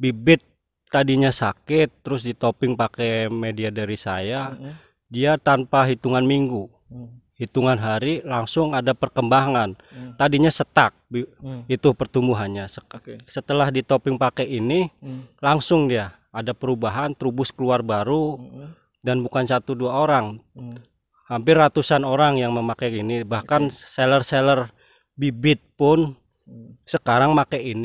bibit tadinya sakit terus ditopping pakai media dari saya mm -hmm. dia tanpa hitungan minggu mm -hmm. hitungan hari langsung ada perkembangan -hmm. tadinya setak -hmm. itu pertumbuhannya Se okay. setelah ditopping pakai ini -hmm. langsung dia ada perubahan trubus keluar baru -hmm. dan bukan satu dua orang -hmm. hampir ratusan orang yang memakai ini bahkan seller-seller bibit pun -hmm. sekarang pakai ini